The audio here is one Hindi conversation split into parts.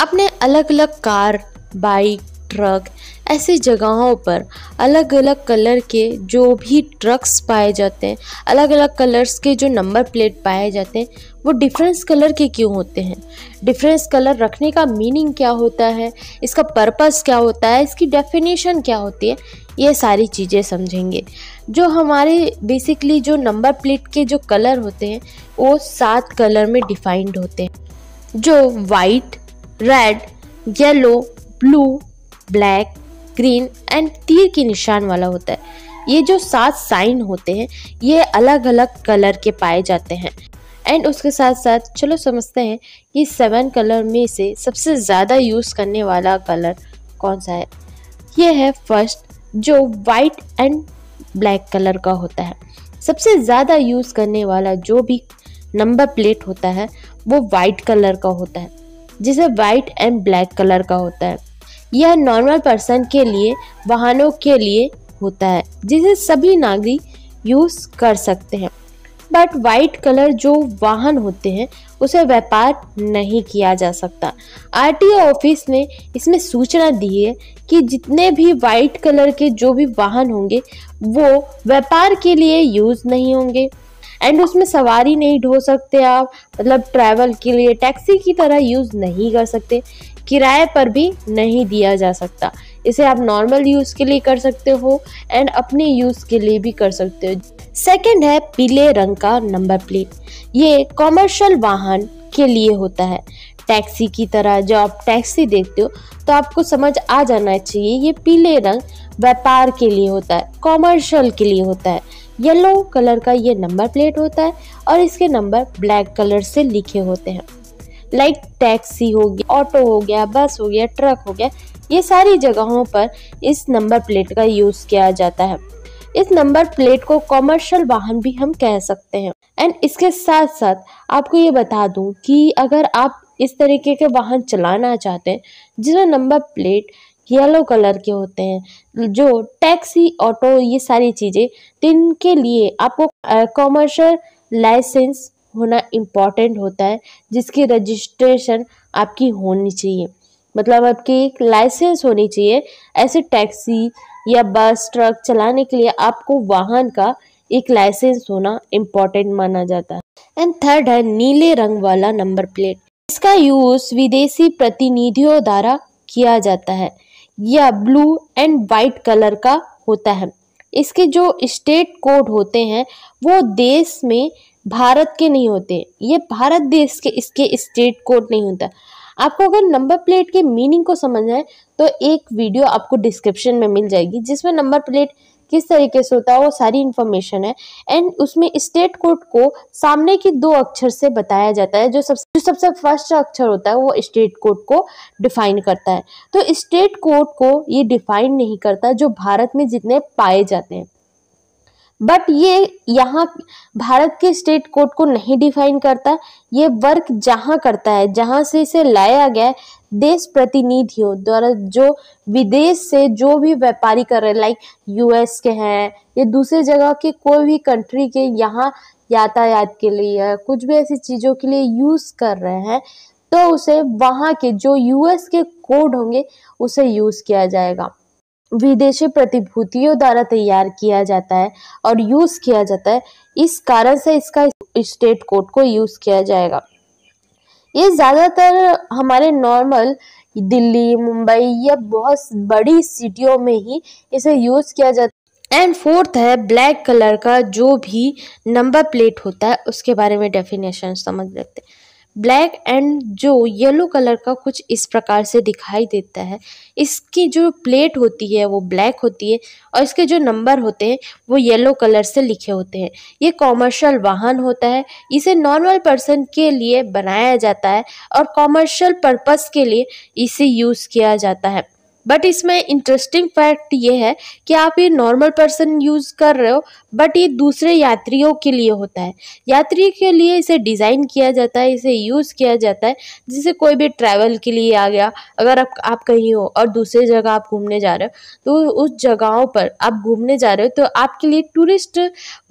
अपने अलग अलग कार बाइक ट्रक ऐसे जगहों पर अलग अलग कलर के जो भी ट्रक्स पाए जाते हैं अलग अलग कलर्स के जो नंबर प्लेट पाए जाते हैं वो डिफरेंस कलर के क्यों होते हैं डिफरेंस कलर रखने का मीनिंग क्या होता है इसका पर्पस क्या होता है इसकी डेफिनेशन क्या होती है ये सारी चीज़ें समझेंगे जो हमारे बेसिकली जो नंबर प्लेट के जो कलर होते हैं वो सात कलर में डिफाइंड होते हैं जो white red yellow blue black green and तीर के निशान वाला होता है ये जो सात साइन होते हैं ये अलग अलग कलर के पाए जाते हैं एंड उसके साथ साथ चलो समझते हैं कि सेवन कलर में से सबसे ज़्यादा यूज़ करने वाला कलर कौन सा है ये है फर्स्ट जो वाइट एंड ब्लैक कलर का होता है सबसे ज़्यादा यूज़ करने वाला जो भी नंबर प्लेट होता है वो वाइट कलर का होता है जिसे वाइट एंड ब्लैक कलर का होता है यह नॉर्मल पर्सन के लिए वाहनों के लिए होता है जिसे सभी नागरिक यूज़ कर सकते हैं बट वाइट कलर जो वाहन होते हैं उसे व्यापार नहीं किया जा सकता आरटीओ ऑफिस ने इसमें सूचना दी है कि जितने भी वाइट कलर के जो भी वाहन होंगे वो व्यापार के लिए यूज़ नहीं होंगे एंड उसमें सवारी नहीं ढो सकते आप मतलब ट्रैवल के लिए टैक्सी की तरह यूज़ नहीं कर सकते किराए पर भी नहीं दिया जा सकता इसे आप नॉर्मल यूज़ के लिए कर सकते हो एंड अपने यूज़ के लिए भी कर सकते हो सेकेंड है पीले रंग का नंबर प्लेट ये कॉमर्शल वाहन के लिए होता है टैक्सी की तरह जो आप टैक्सी देखते हो तो आपको समझ आ जाना चाहिए ये पीले रंग व्यापार के लिए होता है कॉमर्शल के लिए होता है येलो कलर का ये नंबर प्लेट होता है और इसके नंबर ब्लैक कलर से लिखे होते हैं लाइक टैक्सी हो गया ऑटो हो गया बस हो गया ट्रक हो गया ये सारी जगहों पर इस नंबर प्लेट का यूज़ किया जाता है इस नंबर प्लेट को कॉमर्शियल वाहन भी हम कह सकते हैं एंड इसके साथ साथ आपको ये बता दूं कि अगर आप इस तरीके के वाहन चलाना चाहते हैं जिसमें नंबर प्लेट येलो कलर के होते हैं जो टैक्सी ऑटो ये सारी चीज़ें तो इनके लिए आपको कॉमर्शियल लाइसेंस होना इम्पॉर्टेंट होता है जिसकी रजिस्ट्रेशन आपकी होनी चाहिए मतलब आपकी एक लाइसेंस होनी चाहिए ऐसे टैक्सी या बस ट्रक चलाने के लिए आपको वाहन का एक लाइसेंस होना इम्पॉर्टेंट माना जाता है एंड थर्ड है नीले रंग वाला नंबर प्लेट इसका यूज विदेशी प्रतिनिधियों द्वारा किया जाता है या ब्लू एंड वाइट कलर का होता है इसके जो स्टेट कोड होते हैं वो देश में भारत के नहीं होते ये भारत देश के इसके स्टेट कोड नहीं होता आपको अगर नंबर प्लेट के मीनिंग को समझना है तो एक वीडियो आपको डिस्क्रिप्शन में मिल जाएगी जिसमें नंबर प्लेट किस तरीके से होता है वो सारी इन्फॉर्मेशन है एंड उसमें स्टेट कोड को सामने के दो अक्षर से बताया जाता है जो सबसे जो सबसे फर्स्ट अक्षर होता है वो स्टेट कोड को डिफाइन करता है तो स्टेट कोड को ये डिफाइन नहीं करता जो भारत में जितने पाए जाते हैं बट ये यहाँ भारत के स्टेट कोड को नहीं डिफाइन करता ये वर्क जहाँ करता है जहाँ से इसे लाया गया है देश प्रतिनिधियों द्वारा जो विदेश से जो भी व्यापारी कर रहे हैं लाइक यूएस के हैं या दूसरे जगह के कोई भी कंट्री के यहाँ यातायात के लिए या कुछ भी ऐसी चीज़ों के लिए यूज़ कर रहे हैं तो उसे वहाँ के जो यूएस के कोड होंगे उसे यूज़ किया जाएगा विदेशी प्रतिभूतियों द्वारा तैयार किया जाता है और यूज़ किया जाता है इस कारण से इसका स्टेट कोड को यूज़ किया जाएगा ये ज़्यादातर हमारे नॉर्मल दिल्ली मुंबई या बहुत बड़ी सिटियों में ही इसे यूज़ किया जाता है एंड फोर्थ है ब्लैक कलर का जो भी नंबर प्लेट होता है उसके बारे में डेफिनेशन समझ लेते हैं ब्लैक एंड जो येलो कलर का कुछ इस प्रकार से दिखाई देता है इसकी जो प्लेट होती है वो ब्लैक होती है और इसके जो नंबर होते हैं वो येलो कलर से लिखे होते हैं ये कॉमर्शियल वाहन होता है इसे नॉर्मल पर्सन के लिए बनाया जाता है और कॉमर्शियल पर्पस के लिए इसे यूज़ किया जाता है बट इसमें इंटरेस्टिंग फैक्ट ये है कि आप ये नॉर्मल पर्सन यूज़ कर रहे हो बट ये दूसरे यात्रियों के लिए होता है यात्री के लिए इसे डिज़ाइन किया जाता है इसे यूज़ किया जाता है जिसे कोई भी ट्रैवल के लिए आ गया अगर आप आप कहीं हो और दूसरे जगह आप घूमने जा रहे हो तो उस जगहों पर आप घूमने जा रहे हो तो आपके लिए टूरिस्ट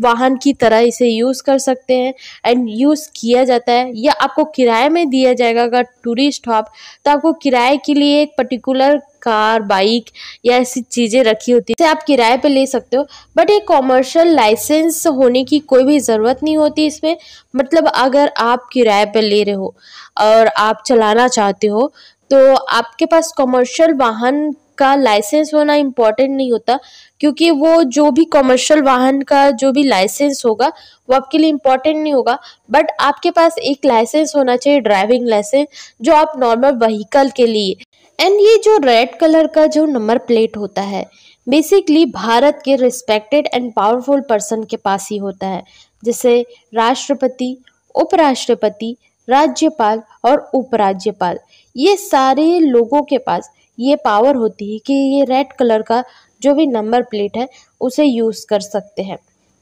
वाहन की तरह इसे यूज़ कर सकते हैं एंड यूज़ किया जाता है या आपको किराए में दिया जाएगा अगर टूरिस्ट हो आप तो आपको किराए के लिए एक पर्टिकुलर कार बाइक या ऐसी चीज़ें रखी होती है आप किराए पे ले सकते हो बट ये कॉमर्शियल लाइसेंस होने की कोई भी ज़रूरत नहीं होती इसमें मतलब अगर आप किराए पे ले रहे हो और आप चलाना चाहते हो तो आपके पास कॉमर्शियल वाहन का लाइसेंस होना इम्पोर्टेंट नहीं होता क्योंकि वो जो भी कॉमर्शियल वाहन का जो भी लाइसेंस होगा वो आपके लिए इम्पोर्टेंट नहीं होगा बट आपके पास एक लाइसेंस होना चाहिए ड्राइविंग लाइसेंस जो आप नॉर्मल व्हीकल के लिए एंड ये जो रेड कलर का जो नंबर प्लेट होता है बेसिकली भारत के रिस्पेक्टेड एंड पावरफुल पर्सन के पास ही होता है जैसे राष्ट्रपति उपराष्ट्रपति राज्यपाल और उपराज्यपाल ये सारे लोगों के पास ये पावर होती है कि ये रेड कलर का जो भी नंबर प्लेट है उसे यूज़ कर सकते हैं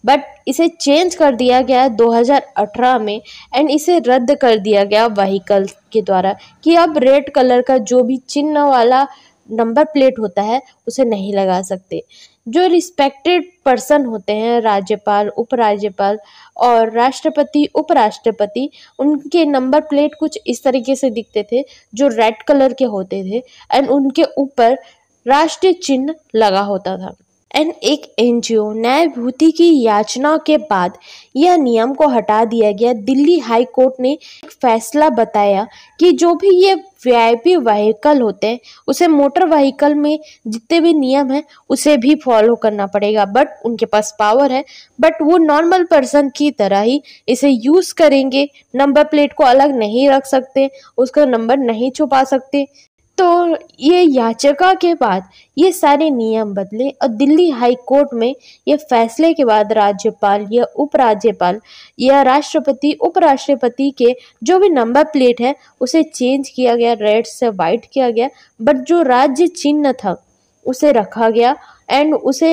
बट इसे चेंज कर दिया गया 2018 में एंड इसे रद्द कर दिया गया वहीकल के द्वारा कि अब रेड कलर का जो भी चिन्ह वाला नंबर प्लेट होता है उसे नहीं लगा सकते जो रिस्पेक्टेड पर्सन होते हैं राज्यपाल उपराज्यपाल और राष्ट्रपति उपराष्ट्रपति उनके नंबर प्लेट कुछ इस तरीके से दिखते थे जो रेड कलर के होते थे एंड उनके ऊपर राष्ट्रीय चिन्ह लगा होता था एन एक एनजीओ न्यायभूति की याचना के बाद यह नियम को हटा दिया गया दिल्ली हाई कोर्ट ने एक फैसला बताया कि जो भी ये वीआईपी व्हीकल होते हैं उसे मोटर व्हीकल में जितने भी नियम हैं उसे भी फॉलो करना पड़ेगा बट उनके पास पावर है बट वो नॉर्मल पर्सन की तरह ही इसे यूज़ करेंगे नंबर प्लेट को अलग नहीं रख सकते उसका नंबर नहीं छुपा सकते तो ये याचिका के बाद ये सारे नियम बदले और दिल्ली हाई कोर्ट में ये फैसले के बाद राज्यपाल या उपराज्यपाल या राष्ट्रपति उपराष्ट्रपति के जो भी नंबर प्लेट है उसे चेंज किया गया रेड से वाइट किया गया बट जो राज्य चिन्ह था उसे रखा गया एंड उसे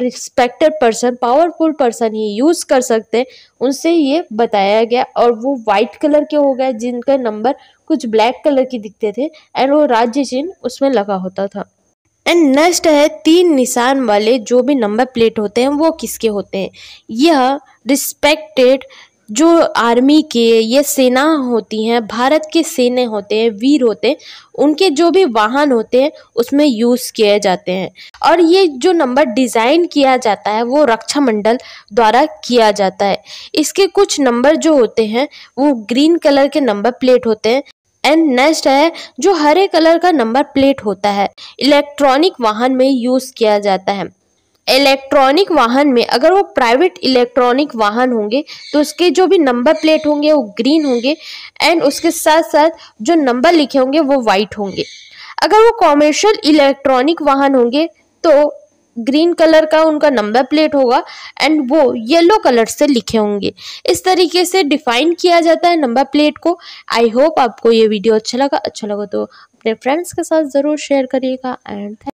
रिस्पेक्टेड पर्सन पावरफुल पर्सन ही यूज़ कर सकते हैं उनसे ये बताया गया और वो वाइट कलर के हो गए जिनका नंबर कुछ ब्लैक कलर के दिखते थे एंड वो राज्य चिन्ह उसमें लगा होता था एंड नेक्स्ट है तीन निशान वाले जो भी नंबर प्लेट होते हैं वो किसके होते हैं यह रिस्पेक्टेड जो आर्मी के ये सेना होती हैं भारत के सेने होते हैं वीर होते हैं उनके जो भी वाहन होते हैं उसमें यूज़ किए जाते हैं और ये जो नंबर डिज़ाइन किया जाता है वो रक्षा मंडल द्वारा किया जाता है इसके कुछ नंबर जो होते हैं वो ग्रीन कलर के नंबर प्लेट होते हैं एंड नेक्स्ट है जो हरे कलर का नंबर प्लेट होता है इलेक्ट्रॉनिक वाहन में यूज़ किया जाता है इलेक्ट्रॉनिक वाहन में अगर वो प्राइवेट इलेक्ट्रॉनिक वाहन होंगे तो उसके जो भी नंबर प्लेट होंगे वो ग्रीन होंगे एंड उसके साथ साथ जो नंबर लिखे होंगे वो वाइट होंगे अगर वो कॉमर्शियल इलेक्ट्रॉनिक वाहन होंगे तो ग्रीन कलर का उनका नंबर प्लेट होगा एंड वो येलो कलर से लिखे होंगे इस तरीके से डिफाइन किया जाता है नंबर प्लेट को आई होप आपको ये वीडियो अच्छा लगा अच्छा लगा तो अपने फ्रेंड्स के साथ ज़रूर शेयर करिएगा एंड